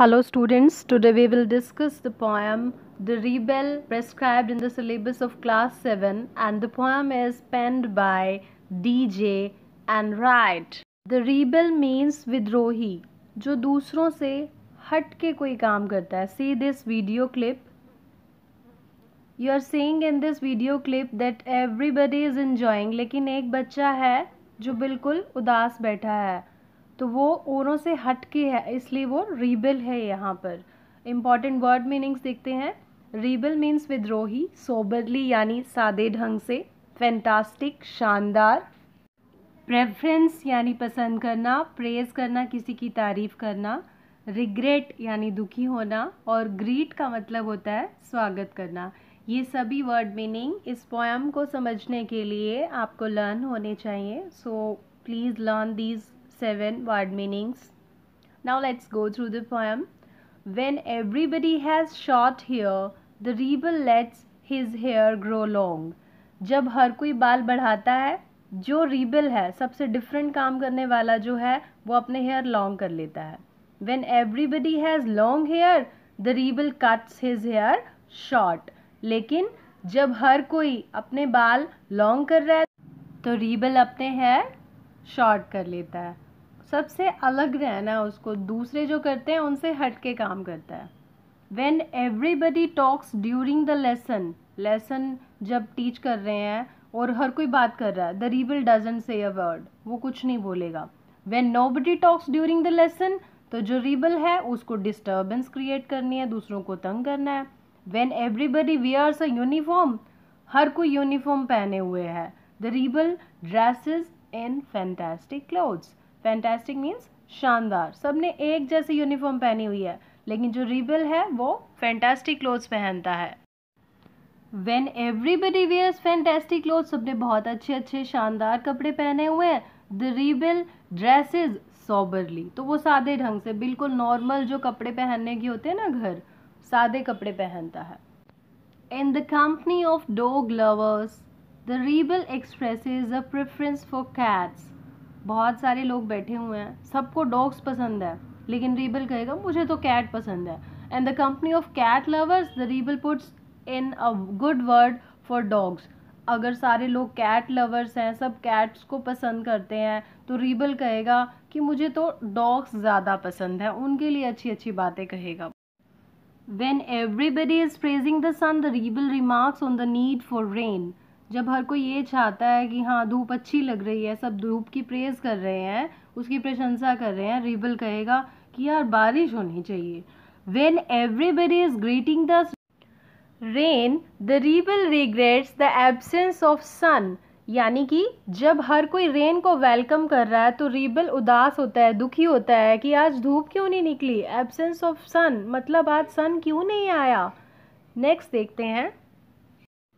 Hello students, today we will discuss the poem The Rebel prescribed in the syllabus of class 7 and the poem is penned by DJ and Wright. The rebel means विद्रोही जो दूसरों से हट के कोई काम करता है see this video clip you are seeing in this video clip that everybody is enjoying लेकिन एक बच्चा है जो बिल्कुल उदास बैठा है तो वो औरों से हट के है इसलिए वो रिबल है यहाँ पर इम्पॉर्टेंट वर्ड मीनिंग्स देखते हैं रिबल मीन्स विद्रोही सोबरली यानी सादे ढंग से फैंटास्टिक शानदार प्रेफरेंस यानी पसंद करना प्रेज करना किसी की तारीफ करना रिग्रेट यानी दुखी होना और ग्रीट का मतलब होता है स्वागत करना ये सभी वर्ड मीनिंग इस पोएम को समझने के लिए आपको लर्न होने चाहिए so please learn these seven word meanings. Now let's go through the poem. When everybody has short hair, the rebel lets his hair grow long. जब हर कोई बाल बढ़ाता है जो रीबल है सबसे डिफरेंट काम करने वाला जो है वो अपने हेयर लॉन्ग कर लेता है when everybody has long hair the rebel cuts his hair short लेकिन जब हर कोई अपने बाल लॉन्ग कर रहा है तो रीबल अपने हेयर शॉर्ट कर लेता है सबसे अलग रहना उसको दूसरे जो करते हैं उनसे हट के काम करता है when everybody talks during the lesson lesson जब टीच कर रहे हैं और हर कोई बात कर रहा है द रीबल डजेंट से अ वर्ड वो कुछ नहीं बोलेगा when body talks during the lesson तो जो रीबल है उसको डिस्टर्बेंस क्रिएट करनी है दूसरों को तंग करना है when everybody wears a uniform हर कोई यूनिफॉर्म पहने हुए है the rebel dresses in fantastic clothes fantastic means शानदार सब ने एक जैसी यूनिफॉर्म पहनी हुई है लेकिन जो रिबल है वो फैंटेस्टिक क्लोथ्स पहनता है when everybody wears fantastic cloth सबने बहुत अच्छे अच्छे शानदार कपड़े पहने हुए हैं द रिबल ड्रेसेज सॉबरली तो वो सादे ढंग से बिल्कुल नॉर्मल जो कपड़े पहनने के होते हैं ना घर सादे कपड़े पहनता है in the company of dog lovers the rebel express a preference for cats बहुत सारे लोग बैठे हुए हैं सबको डॉग्स पसंद है लेकिन रीबल कहेगा मुझे तो कैट पसंद है and the company of cat lovers the rebel puts in a good word for dogs अगर सारे लोग कैट लवर्स हैं सब कैट्स को पसंद करते हैं तो रीबल कहेगा कि मुझे तो डॉग्स ज़्यादा पसंद है उनके लिए अच्छी अच्छी बातें कहेगा when everybody is praising the sun the rebel remarks on the need for rain जब हर कोई ये चाहता है कि हाँ धूप अच्छी लग रही है सब धूप की प्रेज़ कर रहे हैं उसकी प्रशंसा कर रहे हैं रिबल कहेगा कि यार बारिश होनी चाहिए when everybody is greeting the rain the rebel regrets the absence of sun यानी कि जब हर कोई रेन को वेलकम कर रहा है तो रिबल उदास होता है दुखी होता है कि आज धूप क्यों नहीं निकली एबसेंस ऑफ सन मतलब आज सन क्यों नहीं आया नेक्स्ट देखते हैं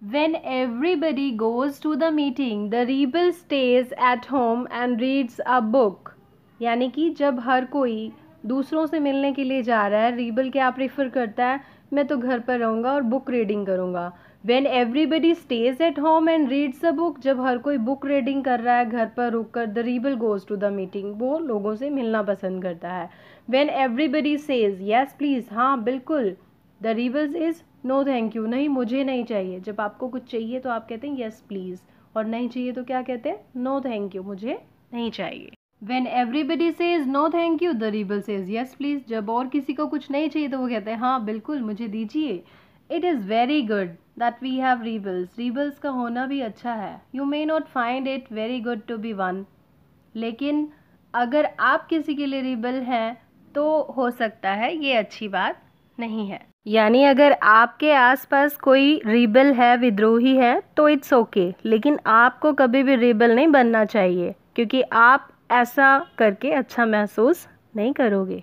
When everybody goes to the meeting, the rebel stays at home and reads a book. यानी कि जब हर कोई दूसरों से मिलने के लिए जा रहा है रीबल क्या प्रेफर करता है मैं तो घर पर रहूँगा और बुक रीडिंग करूँगा when everybody stays at home and reads a book जब हर कोई बुक रीडिंग कर रहा है घर पर रुक कर the rebel goes to the meeting वो लोगों से मिलना पसंद करता है when everybody says yes please हाँ बिल्कुल the rebels is no thank you नहीं मुझे नहीं चाहिए जब आपको कुछ चाहिए तो आप कहते हैं यस प्लीज़ और नहीं चाहिए तो क्या कहते हैं नो थैंक यू मुझे नहीं चाहिए when everybody says is no thank you the rebel is yes please जब और किसी को कुछ नहीं चाहिए तो वो कहते हैं हाँ बिल्कुल मुझे दीजिए it is very good that we have rebels rebels का होना भी अच्छा है you may not find it very good to be one लेकिन अगर आप किसी के लिए रीबल हैं तो हो सकता है ये अच्छी बात नहीं है यानी अगर आपके आसपास कोई रिबल है विद्रोही है तो इट्स ओके okay, लेकिन आपको कभी भी रिबल नहीं बनना चाहिए क्योंकि आप ऐसा करके अच्छा महसूस नहीं करोगे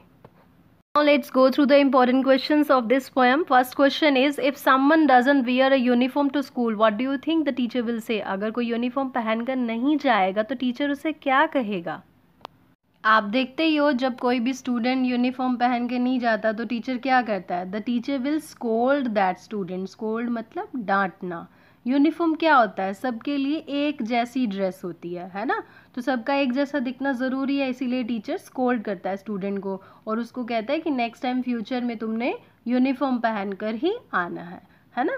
Now let's go through the important questions of this poem. First question is if someone doesn't wear a uniform to school, what do you think the teacher will say? अगर कोई यूनिफॉर्म पहनकर नहीं जाएगा तो टीचर उसे क्या कहेगा आप देखते ही हो जब कोई भी स्टूडेंट यूनिफॉर्म पहन के नहीं जाता तो टीचर क्या करता है the teacher will scold that student scold मतलब डांटना यूनिफॉर्म क्या होता है सबके लिए एक जैसी ड्रेस होती है है ना तो सबका एक जैसा दिखना ज़रूरी है इसीलिए टीचर स्कोल्ड करता है स्टूडेंट को और उसको कहता है कि नेक्स्ट टाइम फ्यूचर में तुमने यूनिफॉर्म पहन कर ही आना है है ना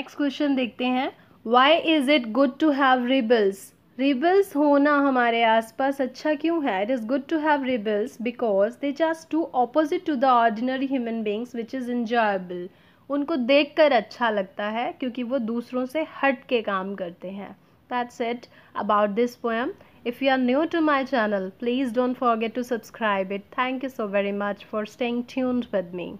नेक्स्ट क्वेश्चन देखते हैं why is it good to have rebels rebels होना हमारे आसपास अच्छा क्यों है it is good to have rebels because they just to opposite to the ordinary human beings which is enjoyable उनको देख कर अच्छा लगता है क्योंकि वो दूसरों से हट के काम करते हैं that's it about this poem if you are new to my channel please don't forget to subscribe it thank you so very much for staying tuned with me